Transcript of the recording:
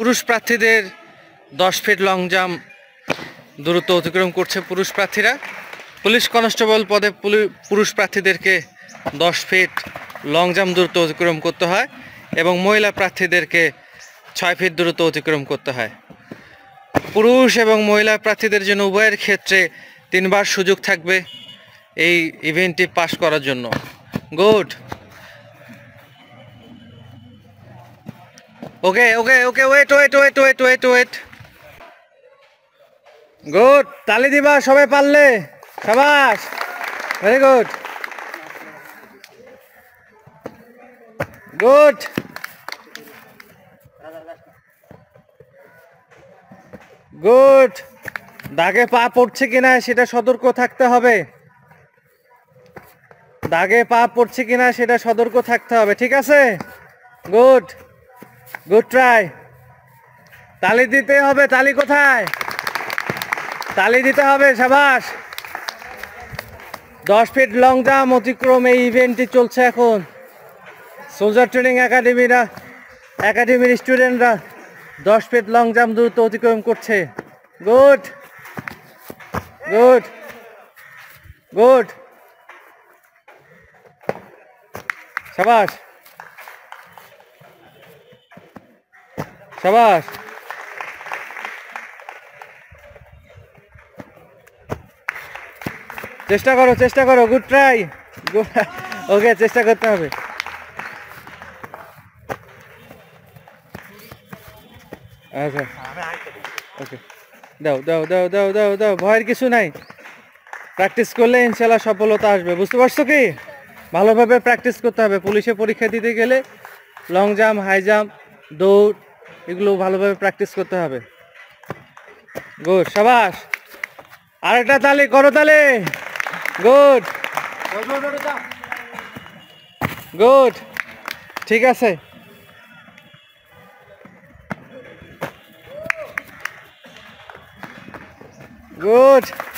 পুরুষ প্রার্থীদের দশ ফিট লং জাম্প দূরত্ব অতিক্রম করছে পুরুষ প্রার্থীরা পুলিশ কনস্টেবল পদে পুরুষ প্রার্থীদেরকে দশ ফিট লং জাম্প দূরত্ব অতিক্রম করতে হয় এবং মহিলা প্রার্থীদেরকে ছয় ফিট দূরত্ব অতিক্রম করতে হয় পুরুষ এবং মহিলা প্রার্থীদের জন্য উভয়ের ক্ষেত্রে তিনবার সুযোগ থাকবে এই ইভেন্টটি পাশ করার জন্য good okay okay okay wait wait wait wait wait wait good তালি দিবা সবাই পারলে সাবাস ভেরি গুড গুড গুড দাগে পা পড়ছে কিনা সেটা সতর্ক থাকতে হবে দাগে পা পড়ছে কিনা সেটা সতর্ক থাকতে হবে ঠিক আছে গুড গুড ট্রাই তালি দিতে হবে তালি কোথায় তালি দিতে হবে সাবাস দশ ফিট লং জাম্প অতিক্রম এই ইভেন্টটি চলছে এখন সোলজার ট্রেনিং একাডেমিরা একাডেমির স্টুডেন্টরা দশ ফিট লং জাম্প দ্রুত অতিক্রম করছে গুড গুড গুড সাবাস সাবাস চেষ্টা করো চেষ্টা করো গুড ট্রাই ওকে চেষ্টা করতে হবে আচ্ছা ওকে দাও দাও দাও দাও দাও দাও ভয়ের কিছু নাই প্র্যাকটিস করলে ইনশাল্লাহ সফলতা আসবে বুঝতে পারছো কি ভালোভাবে প্র্যাকটিস করতে হবে পুলিশে পরীক্ষা দিতে গেলে লং জাম্প হাই জাম্প দৌড় এগুলো ভালোভাবে প্র্যাকটিস করতে হবে গুড সাবাস আরেকটা তালে করো তালে গুড গুড ঠিক আছে গুড